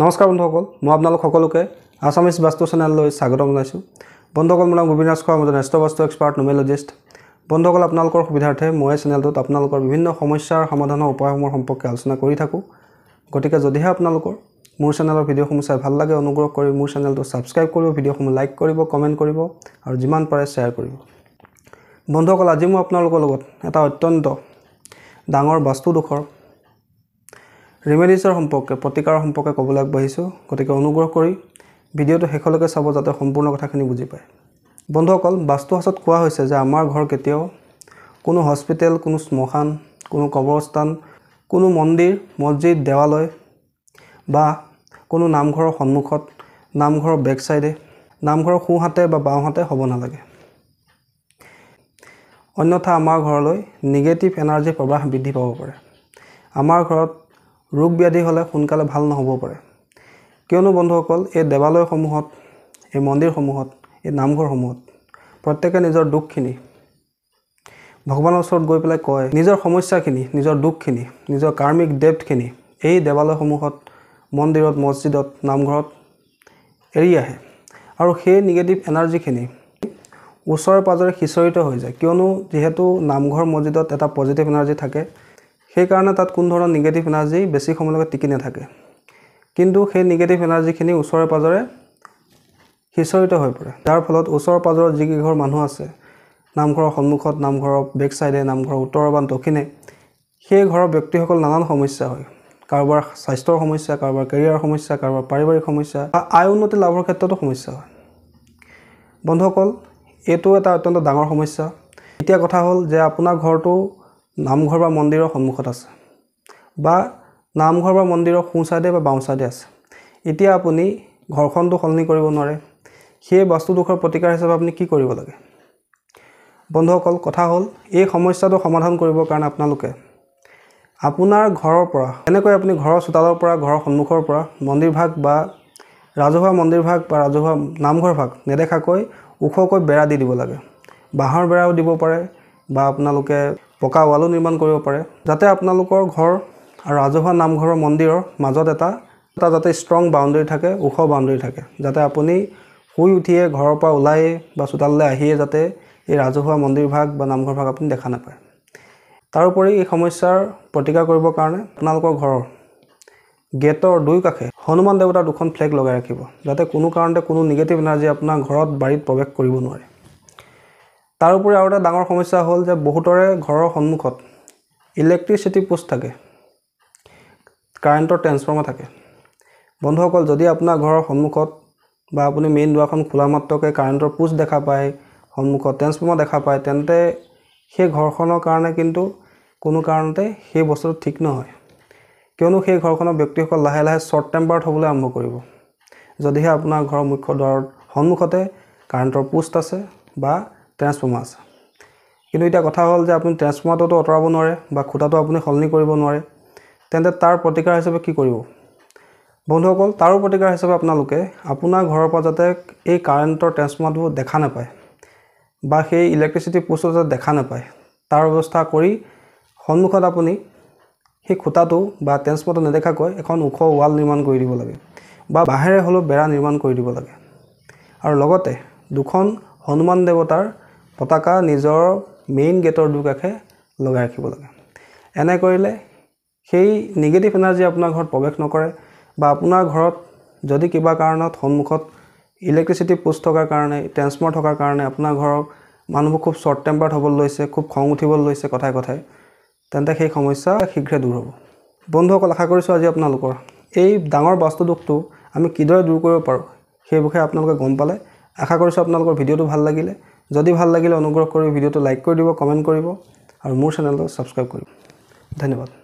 নমস্কাৰ বন্ধুসকল মই আপোনালোক সকলোকে আছামিজ বাস্তু চেনেললৈ স্বাগতম জনাইছোঁ বন্ধুসকল মোৰ নাম গোবিনাজ খোৱা মই জ্যেষ্ঠ বাস্তু এক্সপাৰ্ট নোমেলজিষ্ট বন্ধুসকল আপোনালোকৰ সুবিধাৰ্থে মই এই চেনেলটোত আপোনালোকৰ বিভিন্ন সমস্যাৰ সমাধানৰ উপায়সমূহৰ সম্পৰ্কে আলোচনা কৰি থাকোঁ গতিকে যদিহে আপোনালোকৰ মোৰ চেনেলৰ ভিডিঅ'সমূহ চাই ভাল লাগে অনুগ্ৰহ কৰি মোৰ চেনেলটো ছাবস্ক্ৰাইব কৰিব ভিডিঅ'সমূহ লাইক কৰিব কমেণ্ট কৰিব আৰু যিমান পাৰে শ্বেয়াৰ কৰিব বন্ধুসকল আজি মই আপোনালোকৰ লগত এটা অত্যন্ত ডাঙৰ বাস্তুডোখৰ ৰিমেডিছৰ সম্পৰ্কে প্ৰতিকাৰৰ সম্পৰ্কে ক'বলৈ আগবাঢ়িছোঁ গতিকে অনুগ্ৰহ কৰি ভিডিঅ'টো শেষলৈকে চাব যাতে সম্পূৰ্ণ কথাখিনি বুজি পায় বন্ধুসকল বাস্তুসাজত কোৱা হৈছে যে আমাৰ ঘৰ কেতিয়াও কোনো হস্পিটেল কোনো শ্মশান কোনো কবৰস্থান কোনো মন্দিৰ মছজিদ দেৱালয় বা কোনো নামঘৰৰ সন্মুখত নামঘৰৰ বেক ছাইডে নামঘৰৰ সোঁহাতে বা বাওঁহাতে হ'ব নালাগে অন্যথা আমাৰ ঘৰলৈ নিগেটিভ এনাৰ্জি প্ৰৱাহ বৃদ্ধি পাব পাৰে আমাৰ ঘৰত ৰোগ ব্যাধি হ'লে সোনকালে ভাল নহ'ব পাৰে কিয়নো বন্ধুসকল এই দেৱালয়সমূহত এই মন্দিৰসমূহত এই নামঘৰসমূহত প্ৰত্যেকে নিজৰ দুখখিনি ভগৱানৰ ওচৰত গৈ পেলাই কয় নিজৰ সমস্যাখিনি নিজৰ দুখখিনি নিজৰ কাৰ্মিক ডেপথখিনি এই দেৱালয়সমূহত মন্দিৰত মছজিদত নামঘৰত এৰি আহে আৰু সেই নিগেটিভ এনাৰ্জিখিনি ওচৰে পাঁজৰে সিঁচৰিত হৈ যায় কিয়নো যিহেতু নামঘৰ মছজিদত এটা পজিটিভ এনাৰ্জি থাকে সেইকাৰণে তাত কোনো ধৰণৰ নিগেটিভ এনাৰ্জি বেছি সময়লৈকে টিকি নাথাকে কিন্তু সেই নিগেটিভ এনাৰ্জিখিনি ওচৰে পাঁজৰে সিঁচৰিত হৈ পৰে যাৰ ফলত ওচৰ পাঁজৰৰ যিকেইঘৰ মানুহ আছে নামঘৰৰ সন্মুখত নামঘৰৰ বেক ছাইডে নামঘৰৰ উত্তৰ বা দক্ষিণে সেই ঘৰৰ ব্যক্তিসকল নানান সমস্যা হয় কাৰোবাৰ স্বাস্থ্যৰ সমস্যা কাৰোবাৰ কেৰিয়াৰ সমস্যা কাৰোবাৰ পাৰিবাৰিক সমস্যা বা আয় উন্নতি লাভৰ ক্ষেত্ৰতো সমস্যা হয় বন্ধুসকল এইটো এটা অত্যন্ত ডাঙৰ সমস্যা এতিয়া কথা হ'ল যে আপোনাৰ ঘৰটো নামঘৰ বা মন্দিৰৰ সন্মুখত আছে বা নামঘৰ বা মন্দিৰৰ সোঁচাইডে বা বাওঁ ছাইডে আছে এতিয়া আপুনি ঘৰখনটো সলনি কৰিব নোৱাৰে সেই বস্তুডোখৰ প্ৰতিকাৰ হিচাপে আপুনি কি কৰিব লাগে বন্ধুসকল কথা হ'ল এই সমস্যাটো সমাধান কৰিবৰ কাৰণে আপোনালোকে আপোনাৰ ঘৰৰ পৰা কেনেকৈ আপুনি ঘৰৰ চোতালৰ পৰা ঘৰৰ সন্মুখৰ পৰা মন্দিৰভাগ বা ৰাজহুৱা মন্দিৰভাগ বা ৰাজহুৱা নামঘৰভাগ নেদেখাকৈ ওখকৈ বেৰা দি দিব লাগে বাঁহৰ বেৰাও দিব পাৰে বা আপোনালোকে পকা ৱালো নিৰ্মাণ কৰিব পাৰে যাতে আপোনালোকৰ ঘৰ আৰু ৰাজহুৱা নামঘৰৰ মন্দিৰৰ মাজত এটা এটা যাতে ষ্ট্ৰং বাউণ্ডেৰী থাকে ওখ বাউণ্ডেৰী থাকে যাতে আপুনি শুই উঠিয়ে ঘৰৰ পৰা ওলাইয়ে বা চোতাললৈ আহিয়ে যাতে এই ৰাজহুৱা মন্দিৰভাগ বা নামঘৰভাগ আপুনি দেখা নাপায় তাৰোপৰি এই সমস্যাৰ প্ৰতিকাৰ কৰিবৰ কাৰণে আপোনালোকৰ ঘৰৰ গেটৰ দুই কাষে হনুমান দেৱতাৰ দুখন ফ্লেগ লগাই ৰাখিব যাতে কোনো কাৰণতে কোনো নিগেটিভ এনাৰ্জি আপোনাৰ ঘৰত বাৰীত প্ৰৱেশ কৰিব নোৱাৰে তাৰ উপৰি আৰু এটা ডাঙৰ সমস্যা হ'ল যে বহুতৰে ঘৰৰ সন্মুখত ইলেক্ট্ৰিচিটি পোষ্ট থাকে কাৰেণ্টৰ ট্ৰেন্সফৰ্মাৰ থাকে বন্ধুসকল যদি আপোনাৰ ঘৰৰ সন্মুখত বা আপুনি মেইন দুৱাৰখন খোলা মাত্ৰকে কাৰেণ্টৰ পোষ্ট দেখা পায় সন্মুখত ট্ৰেন্সফৰ্মাৰ দেখা পায় তেন্তে সেই ঘৰখনৰ কাৰণে কিন্তু কোনো কাৰণতে সেই বস্তুটো ঠিক নহয় কিয়নো সেই ঘৰখনৰ ব্যক্তিসকল লাহে লাহে শ্বৰ্ট টেম্পাৰ হ'বলৈ আৰম্ভ কৰিব যদিহে আপোনাৰ ঘৰৰ মুখ্য দুৱাৰৰ সন্মুখতে কাৰেণ্টৰ পোষ্ট আছে বা ট্ৰেন্সফৰ্মাৰ আছে কিন্তু এতিয়া কথা হ'ল যে আপুনি ট্ৰেঞ্চফৰ্মাৰটোতো আঁতৰাব নোৱাৰে বা খুটাটো আপুনি সলনি কৰিব নোৱাৰে তেন্তে তাৰ প্ৰতিকাৰ হিচাপে কি কৰিব বন্ধুসকল তাৰো প্ৰতিকাৰ হিচাপে আপোনালোকে আপোনাৰ ঘৰৰ পৰা যাতে এই কাৰেণ্টৰ ট্ৰেন্সফৰ্মাৰটো দেখা নাপায় বা সেই ইলেক্ট্ৰিচিটি পোষ্টটো যাতে দেখা নাপায় তাৰ ব্যৱস্থা কৰি সন্মুখত আপুনি সেই খুটাটো বা ট্ৰেঞ্চফৰ্মাৰটো নেদেখাকৈ এখন ওখ ৱাল নিৰ্মাণ কৰি দিব লাগে বা বাঁহেৰে হ'লেও বেৰা নিৰ্মাণ কৰি দিব লাগে আৰু লগতে দুখন হনুমান দেৱতাৰ পতাকা নিজৰ মেইন গেটৰ দুকাষে লগাই ৰাখিব লাগে এনে কৰিলে সেই নিগেটিভ এনাৰ্জি আপোনাৰ ঘৰত প্ৰৱেশ নকৰে বা আপোনাৰ ঘৰত যদি কিবা কাৰণত সন্মুখত ইলেক্ট্ৰিচিটি পোষ্ট থকাৰ কাৰণে ট্ৰেঞ্চফৰ্মাৰ থকাৰ কাৰণে আপোনাৰ ঘৰৰ মানুহবোৰ খুব শ্বৰ্ট টেম্পাৰ্ড হ'বলৈ লৈছে খুব খং উঠিবলৈ লৈছে কথাই কথাই তেন্তে সেই সমস্যা শীঘ্ৰে দূৰ হ'ব বন্ধুসকল আশা কৰিছোঁ আজি আপোনালোকৰ এই ডাঙৰ বাস্তু দোষটো আমি কিদৰে দূৰ কৰিব পাৰোঁ সেই বিষয়ে আপোনালোকে গম পালে আশা কৰিছোঁ আপোনালোকৰ ভিডিঅ'টো ভাল লাগিলে যদি ভাল লাগিলে অনুগ্ৰহ কৰি ভিডিঅ'টো লাইক কৰি দিব কমেণ্ট কৰিব আৰু মোৰ চেনেলটো ছাবস্ক্ৰাইব কৰিব ধন্যবাদ